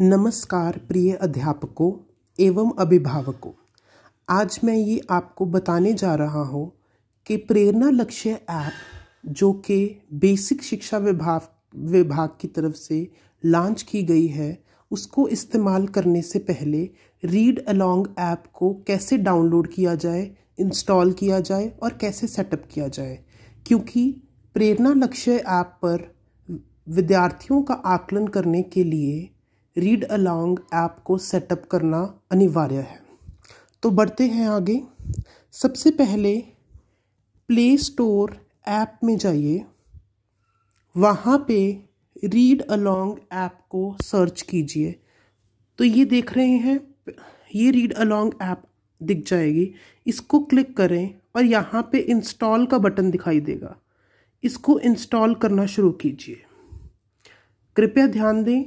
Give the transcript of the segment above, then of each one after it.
नमस्कार प्रिय अध्यापकों एवं अभिभावकों आज मैं ये आपको बताने जा रहा हूँ कि प्रेरणा लक्ष्य ऐप जो कि बेसिक शिक्षा विभाग विभाग की तरफ से लॉन्च की गई है उसको इस्तेमाल करने से पहले रीड अलोंग ऐप को कैसे डाउनलोड किया जाए इंस्टॉल किया जाए और कैसे सेटअप किया जाए क्योंकि प्रेरणा लक्ष्य ऐप पर विद्यार्थियों का आकलन करने के लिए रीड अलॉन्ग ऐप को सेटअप करना अनिवार्य है तो बढ़ते हैं आगे सबसे पहले प्ले स्टोर ऐप में जाइए वहाँ पे रीड अलॉन्ग ऐप को सर्च कीजिए तो ये देख रहे हैं ये रीड अलॉन्ग ऐप दिख जाएगी इसको क्लिक करें और यहाँ पे इंस्टॉल का बटन दिखाई देगा इसको इंस्टॉल करना शुरू कीजिए कृपया ध्यान दें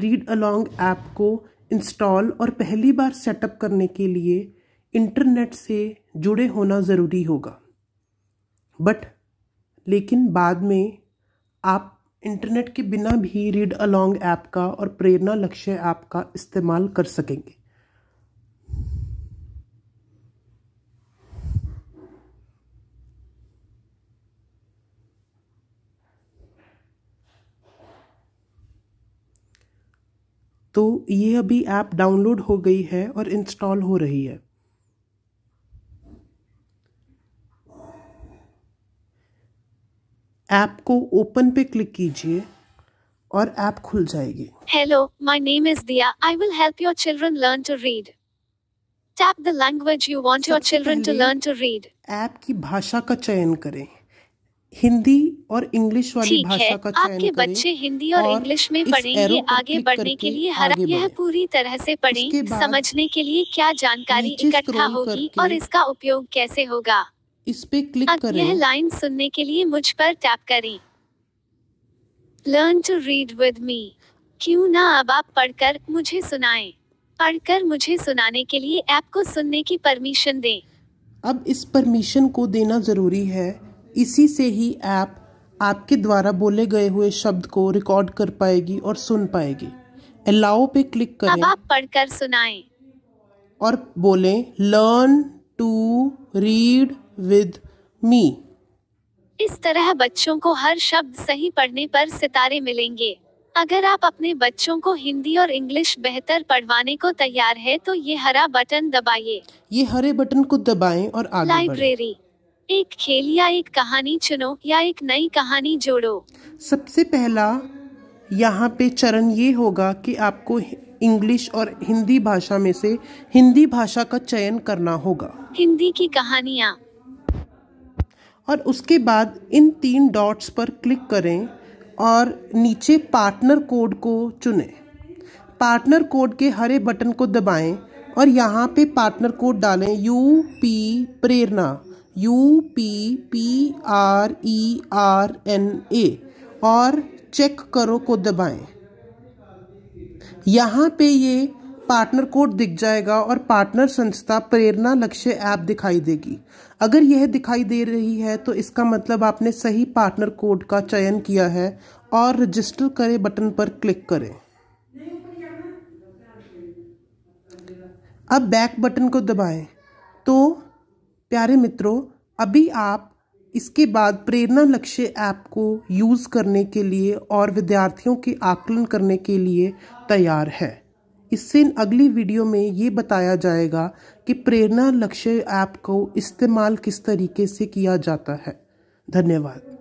रीड अलॉन्ग ऐप को इंस्टॉल और पहली बार सेटअप करने के लिए इंटरनेट से जुड़े होना ज़रूरी होगा बट लेकिन बाद में आप इंटरनेट के बिना भी रीड अलॉन्ग ऐप का और प्रेरणा लक्ष्य ऐप का इस्तेमाल कर सकेंगे तो ये अभी ऐप डाउनलोड हो गई है और इंस्टॉल हो रही है ऐप को ओपन पे क्लिक कीजिए और ऐप खुल जाएगी hello my name is Diya I will help your children learn to read tap the language you want your children to learn to read app की भाषा का चयन करें हिंदी और इंग्लिश वाली भाषा का चयन आपके बच्चे हिंदी और, और इंग्लिश में पढ़ेंगे आगे बढ़ने के लिए हर यह पूरी तरह से पढ़ें समझने के लिए क्या जानकारी इकट्ठा होगी और इसका उपयोग कैसे होगा इस पे क्लिक करें यह लाइन सुनने के लिए मुझ पर टैप करें learn to read with me क्यों ना अब आप पढ़कर मुझे सुनाएं पढ़कर मुझे सुनाने के लिए ऐप को सुनने की परमिशन दें अब इस परमिशन को देना जरूरी है इसी से ही ऐप आपके द्वारा बोले गए हुए शब्द को रिकॉर्ड कर पाएगी और सुन पाएगी अलाउ पे क्लिक करें अब आप पढ़कर सुनाएं और बोले learn to read with me इस तरह बच्चों को हर शब्द सही पढ़ने पर सितारे मिलेंगे अगर आप अपने बच्चों को हिंदी और इंग्लिश बेहतर पढ़वाने को तैयार है तो ये हरा बटन दबाइए ये हरे बटन को दबाएं और आगे लाइब्रेरी एक खेल या एक कहानी चुनो या एक नई कहानी जोड़ो सबसे पहला यहाँ पे चरण ये होगा कि आपको इंग्लिश और हिंदी भाषा में से हिंदी भाषा का चयन करना होगा हिंदी की कहानियाँ और उसके बाद इन तीन डॉट्स पर क्लिक करें और नीचे पार्टनर कोड को चुनें पार्टनर कोड के हरे बटन को दबाएं और यहाँ पे पार्टनर कोड डालें U P Prerna U P P R E R N A और चेक करो को दबाएं यहाँ पे ये पार्टनर कोड दिख जाएगा और पार्टनर संस्था प्रेरणा लक्ष्य ऐप दिखाई देगी अगर यह दिखाई दे रही है तो इसका मतलब आपने सही पार्टनर कोड का चयन किया है और रजिस्टर करें बटन पर क्लिक करें अब बैक बटन को दबाएं तो प्यारे मित्रों अभी आप इसके बाद प्रेरणा लक्ष्य ऐप को यूज़ करने के लिए और विद्यार्थियों के आकलन करने के लिए तैयार है इससे अगली वीडियो में ये बताया जाएगा कि प्रेरणा लक्ष्य ऐप को इस्तेमाल किस तरीके से किया जाता है धन्यवाद